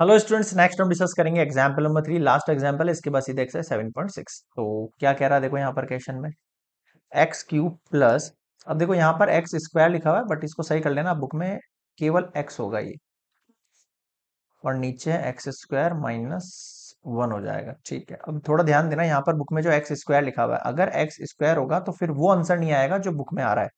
hello students next हम discuss करेंगे example number three last example इसके बाद सीधे सेवन पॉइंट सिक्स तो क्या कह रहा है देखो यहाँ पर क्वेश्चन में एक्स क्यूब प्लस अब देखो यहाँ पर एक्स स्क्वायर लिखा हुआ है बट इसको सही कर लेना बुक में केवल एक्स होगा ये और नीचे एक्स स्क्वायर माइनस वन हो जाएगा ठीक है अब थोड़ा ध्यान देना यहाँ पर बुक में जो एक्स स्क्वायर लिखा हुआ है अगर एक्स स्क्वायर होगा तो फिर वो आंसर नहीं आएगा जो बुक में आ रहा है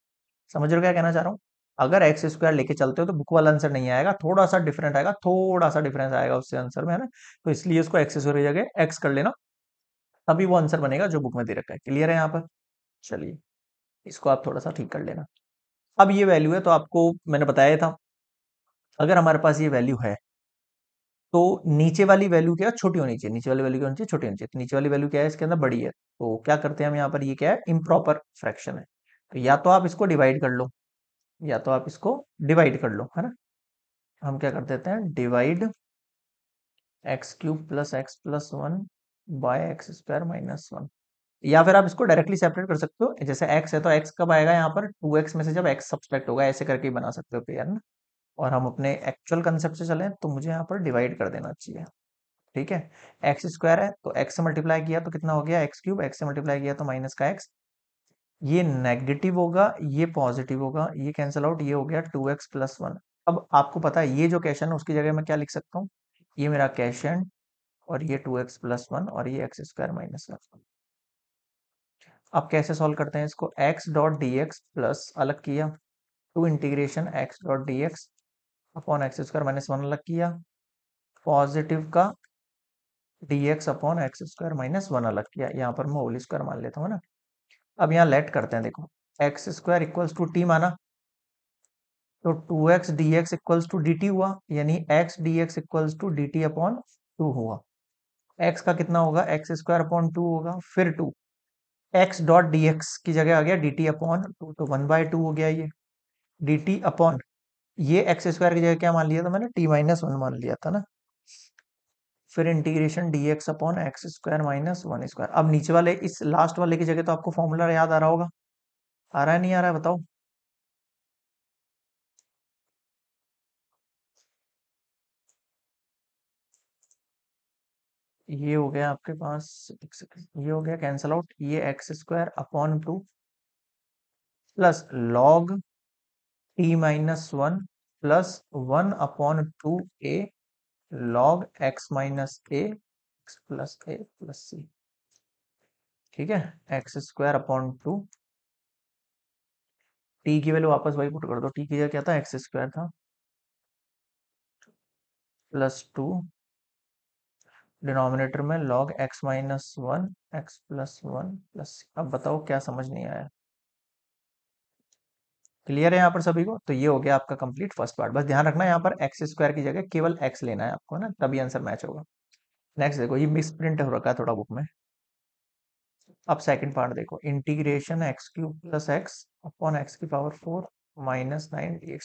समझ रहे हो क्या कहना चाह रहा हूँ अगर एक्स स्क्वायर लेके चलते हो तो बुक वाला आंसर नहीं आएगा थोड़ा सा डिफरेंट आएगा थोड़ा सा डिफरेंस आएगा उससे आंसर में है ना तो इसलिए उसको एक्स स्क्वायर की जगह एक्स कर लेना तभी वो आंसर बनेगा जो बुक में दे रखा है क्लियर है यहाँ पर चलिए इसको आप थोड़ा सा ठीक कर लेना अब ये वैल्यू है तो आपको मैंने बताया था अगर हमारे पास ये वैल्यू है तो नीचे वाली वैल्यू क्या छोटी होनी चाहिए नीचे वाली वैल्यू क्या होनी चाहिए छोटी होनी चाहिए तो नीचे वाली वैल्यू क्या है इसके अंदर बड़ी है तो क्या करते हैं हम यहाँ पर ये क्या है इम्प्रॉपर फ्रैक्शन है तो या तो आप इसको डिवाइड कर लो या तो आप इसको डिवाइड कर लो है ना हम क्या कर देते हैं divide x cube plus x plus one by x square minus one या फिर आप इसको डायरेक्टली सेपरेट कर सकते हो जैसे एक्स है तो एक्स कब आएगा यहाँ पर टू एक्स में से जब एक्स सब्सट्रैक्ट होगा ऐसे करके बना सकते हो पेयर ना और हम अपने एक्चुअल कंसेप्ट से चलें तो मुझे यहाँ पर डिवाइड कर देना चाहिए ठीक है एक्स स्क्वायर है तो एक्स से मल्टीप्लाई किया तो कितना हो गया एक्स क्यूब एक्स से मल्टीप्लाई किया तो माइनस का एक्स ये नेगेटिव होगा ये पॉजिटिव होगा ये कैंसिल आउट ये हो गया टू एक्स प्लस वन अब आपको पता है ये जो कैशन है उसकी जगह मैं क्या लिख सकता हूँ ये मेरा कैशन और ये टू एक्स प्लस वन और ये एक्स स्क्वायर माइनस वन अब कैसे सॉल्व करते हैं इसको x dot d x plus अलग किया two integration x dot d x upon x square minus one अलग किया पॉजिटिव का d x upon x square minus one अलग किया यहाँ पर मैं होल स्क्वायर मान लेता हूँ ना अब यहाँ लेट करते हैं देखो x square equals to t माना तो two x d x equals to d t हुआ यानी x d x equals to d t upon two हुआ एक्स का कितना होगा एक्स स्क्वायर अपॉन टू होगा फिर two x dot d x की जगह आ गया डी टी अपॉन टू तो वन बाय टू हो गया ये डी टी अपॉन ये एक्स स्क्वायर की जगह क्या मान लिया था मैंने टी माइनस वन मान लिया था ना फिर integration d x upon x square minus one square अब नीचे वाले इस लास्ट वाले की जगह तो आपको फॉर्मूला याद आ रहा होगा आ रहा है नहीं आ रहा है बताओ ये हो गया आपके पास एक ये हो गया कैंसल आउट ये x square upon two plus log t minus one plus one upon two a log x minus a x plus a plus c ठीक है x square upon two t की वैल्यू वापस वही put कर दो T की जगह क्या था एक्स स्क्वायर था प्लस टू डिनोमिनेटर में log x minus one x plus one plus अब बताओ क्या समझ नहीं आया क्लियर है यहाँ पर सभी को तो ये हो गया आपका कंप्लीट फर्स्ट पार्ट बस ध्यान रखना यहाँ पर एक्स स्क्वायर की जगह केवल एक्स लेना है आपको ना तभी आंसर मैच होगा नेक्स्ट देखो ये मिस प्रिंट हो रखा है थोड़ा बुक में अब सेकंड पार्ट देखो integration x cube plus x upon x की power four minus nine d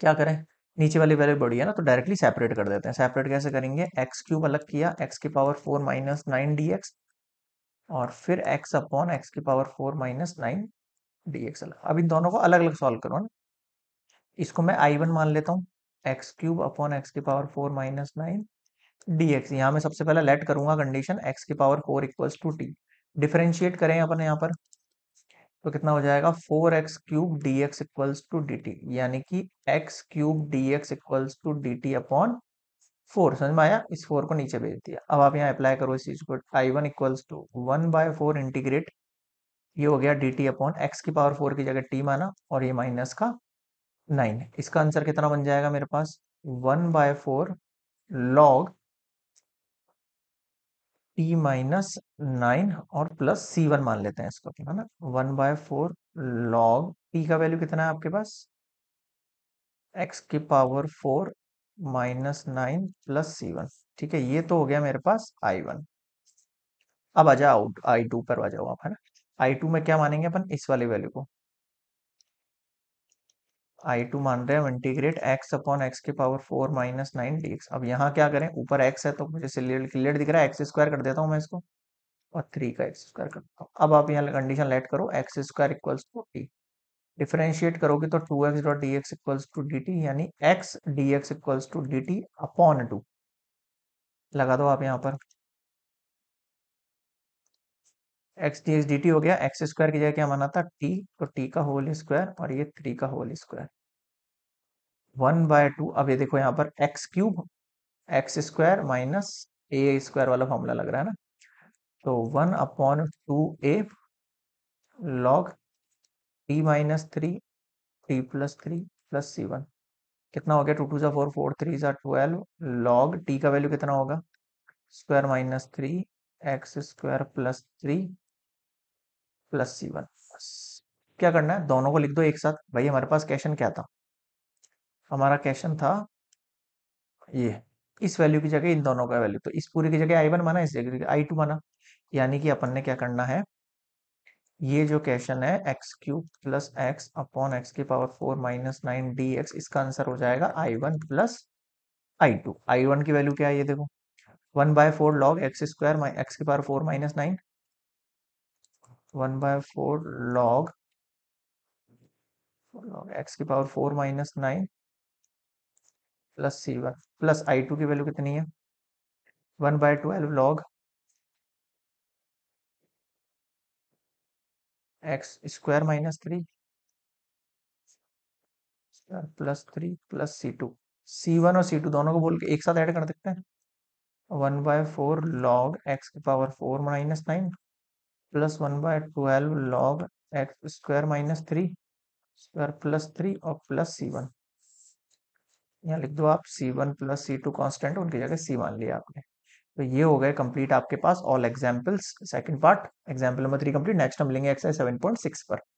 क्या करें नीचे वाली वैल्यू बड़ी है ना तो डायरेक्टली सेपरेट कर देते हैं सेपरेट कैसे करेंगे एक्स क्यूब अलग किया एक्स की power four minus nine d x और फिर एक्स अपॉन एक्स की power four minus nine d एक्सएल अब इन दोनों को अलग अलग सॉल्व करो ना इसको मैं आई वन मान लेता हूँ एक्स क्यूब अपॉन एक्स की power four minus nine d x यहाँ मैं सबसे पहले लेट करूंगा कंडीशन एक्स की power four equals to t differentiate करें अपन यहाँ पर तो कितना हो जाएगा four x cube d x equals to d t यानी कि x cube d x equals to d t upon four समझ में आया इस फोर को नीचे भेज दिया अब आप यहाँ अप्लाई करो इस चीज को I one equals to one by four integrate ये हो गया डी टी अपॉन एक्स की पावर फोर की जगह टी माना और ये माइनस का नाइन इसका आंसर कितना बन जाएगा मेरे पास one by four log t minus nine और प्लस सी वन मान लेते हैं इसको है ना one by four log t का वैल्यू कितना है आपके पास एक्स की power four minus nine plus c one ठीक है ये तो हो गया मेरे पास आई वन अब आ जाओ आई टू पर आ जाओ आप है ना आई टू में क्या मानेंगे अपन इस वाली वैल्यू को आई टू मान रहे हैं इंटीग्रेट एक्स अपॉन एक्स के power four minus nine d अब यहाँ क्या करें ऊपर एक्स है तो मुझे क्लियर दिख रहा है एक्स स्क्वायर कर देता हूँ मैं इसको और थ्री का एक्स स्क्वायर कर देता हूँ अब आप यहाँ कंडीशन लेट करो x square equals to t differentiate करोगे तो two x dot d x equals to d t यानी x d x equals to d t upon two लगा दो आप यहाँ पर x d x d t हो गया एक्स स्क्वायर की जगह क्या माना था टी तो टी का होल स्क्वायर और ये थ्री का whole square one by two अब ये देखो यहाँ पर x cube x square minus a square वाला फॉर्मूला लग रहा है ना तो one upon two a log t minus three t plus three plus c one कितना हो गया टू टू ज़ा फोर फोर थ्री ज़ा ट्वेल्व लॉग टी का वैल्यू कितना होगा square minus three x square plus three plus c one plus क्या करना है दोनों को लिख दो एक साथ भाई हमारे पास क्वेश्चन क्या था हमारा क्वेश्चन था ये इस वैल्यू की जगह इन दोनों का वैल्यू तो इस पूरी की जगह आई वन माना इस जगह आई टू माना यानी कि अपन ने क्या करना है ये जो क्वेश्चन है x cube plus x upon x की power four minus nine d x इसका आंसर हो जाएगा I one plus I two I one की वैल्यू क्या है ये देखो one by four log x square x की power four minus nine one by four log log x की power four minus nine plus c one plus I two की value कितनी है one by twelve log x square minus three plus three plus c two c one और c to दोनों को बोल के एक साथ ऐड कर देते हैं one by four log x की power four minus nine plus one by twelve log x square minus three square plus three और प्लस सी वन यहाँ लिख दो आप c one plus c two constant उनकी जगह सी मान लिया आपने तो ये हो गए कंप्लीट आपके पास all examples second part example number three complete next हम लेंगे एक्सरसाइज सेवन पॉइंट सिक्स पर